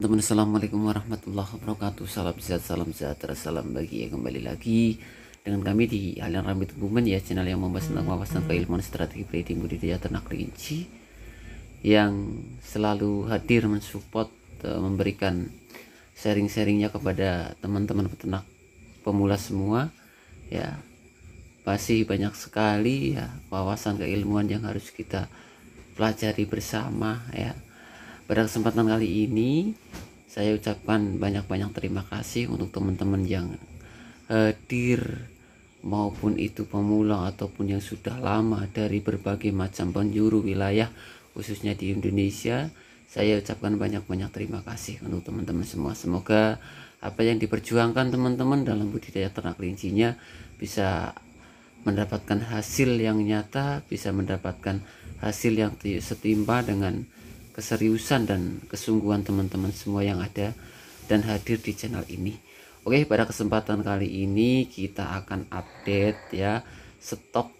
Teman teman Assalamualaikum warahmatullahi wabarakatuh Salam sehat, salam sejahtera, salam bagi yang kembali lagi Dengan kami di Alian Rambit Bumen ya Channel yang membahas tentang wawasan keilmuan strategi breeding budidaya ternak kelinci Yang selalu hadir mensupport, eh, memberikan sharing-sharingnya kepada teman-teman peternak pemula semua Ya pasti banyak sekali ya wawasan keilmuan yang harus kita pelajari bersama ya pada kesempatan kali ini saya ucapkan banyak-banyak terima kasih untuk teman-teman yang hadir maupun itu pemula ataupun yang sudah lama dari berbagai macam penjuru wilayah khususnya di Indonesia. Saya ucapkan banyak-banyak terima kasih untuk teman-teman semua. Semoga apa yang diperjuangkan teman-teman dalam budidaya ternak rincinya bisa mendapatkan hasil yang nyata, bisa mendapatkan hasil yang setimpa dengan keseriusan dan kesungguhan teman-teman semua yang ada dan hadir di channel ini. Oke, pada kesempatan kali ini kita akan update ya stok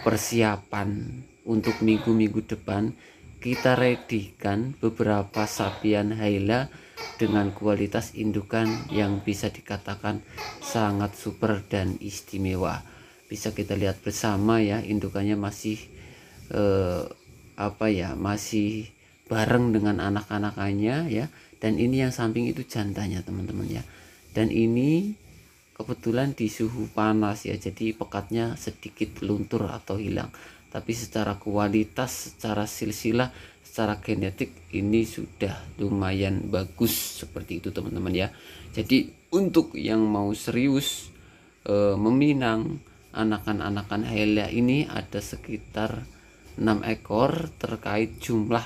persiapan untuk minggu-minggu depan kita redikan beberapa sapian haila dengan kualitas indukan yang bisa dikatakan sangat super dan istimewa bisa kita lihat bersama ya indukannya masih eh, apa ya masih bareng dengan anak-anakannya ya dan ini yang samping itu jantannya teman-teman ya dan ini kebetulan di suhu panas ya jadi pekatnya sedikit luntur atau hilang tapi secara kualitas secara silsilah secara genetik ini sudah lumayan bagus seperti itu teman-teman ya jadi untuk yang mau serius e, meminang anakan-anakan Helia ini ada sekitar 6 ekor terkait jumlah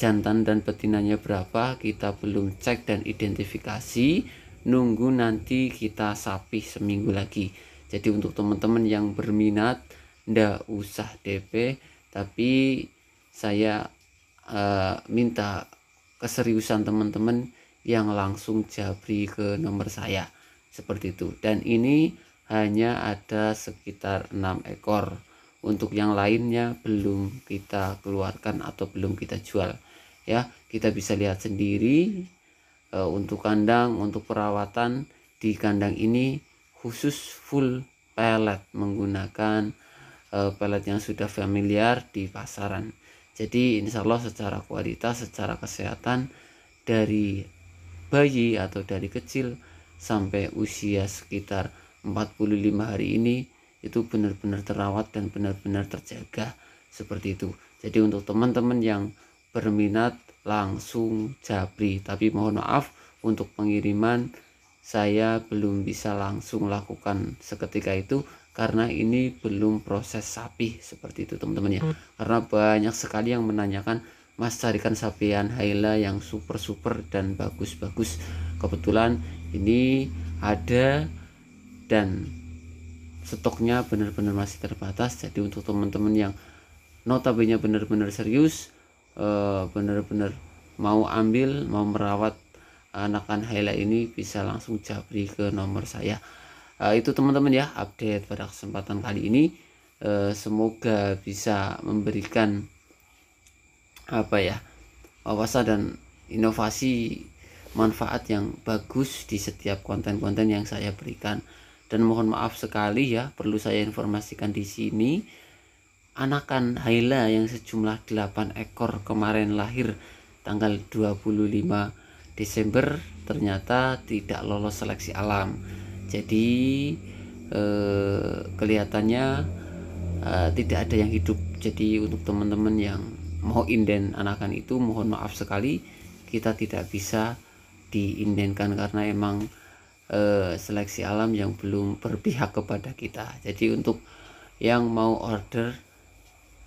jantan dan betinanya berapa kita belum cek dan identifikasi nunggu nanti kita sapi seminggu lagi jadi untuk teman-teman yang berminat ndak usah DP tapi saya uh, minta keseriusan teman-teman yang langsung jabri ke nomor saya seperti itu dan ini hanya ada sekitar enam ekor untuk yang lainnya belum kita keluarkan atau belum kita jual ya kita bisa lihat sendiri e, untuk kandang untuk perawatan di kandang ini khusus full pelet menggunakan e, pellet yang sudah familiar di pasaran jadi insya Allah secara kualitas secara kesehatan dari bayi atau dari kecil sampai usia sekitar 45 hari ini itu benar-benar terawat dan benar-benar terjaga seperti itu. Jadi untuk teman-teman yang berminat langsung japri tapi mohon maaf untuk pengiriman saya belum bisa langsung lakukan seketika itu karena ini belum proses sapi seperti itu teman-teman ya hmm. karena banyak sekali yang menanyakan mas carikan sapian Haila yang super super dan bagus-bagus kebetulan ini ada dan stoknya benar-benar masih terbatas jadi untuk teman-teman yang notabene benar-benar serius Eh, benar-benar mau ambil mau merawat anakan Hela ini bisa langsung japri ke nomor saya e, itu teman-teman ya update pada kesempatan kali ini e, semoga bisa memberikan apa ya wawasan dan inovasi manfaat yang bagus di setiap konten-konten yang saya berikan dan mohon maaf sekali ya perlu saya informasikan di sini Anakan Haila yang sejumlah 8 ekor kemarin lahir tanggal 25 Desember ternyata tidak lolos seleksi alam. Jadi eh, kelihatannya eh, tidak ada yang hidup. Jadi untuk teman-teman yang mau inden anakan itu mohon maaf sekali kita tidak bisa diindenkan karena emang eh, seleksi alam yang belum berpihak kepada kita. Jadi untuk yang mau order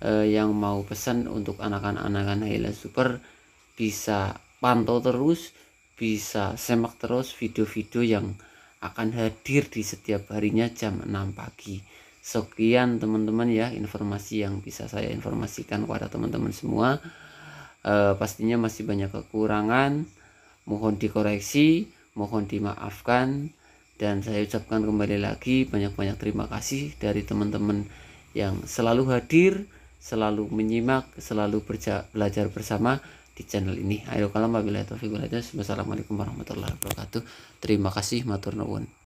eh, yang mau pesan untuk anak-anak Naila Super bisa pantau terus bisa semak terus video-video yang akan hadir di setiap harinya jam 6 pagi sekian teman-teman ya informasi yang bisa saya informasikan kepada teman-teman semua e, pastinya masih banyak kekurangan mohon dikoreksi mohon dimaafkan dan saya ucapkan kembali lagi banyak-banyak terima kasih dari teman-teman yang selalu hadir selalu menyimak, selalu belajar bersama di channel ini. Ayo kalau wabillahi taufiq Wassalamualaikum warahmatullahi wabarakatuh. Terima kasih matur nuwun.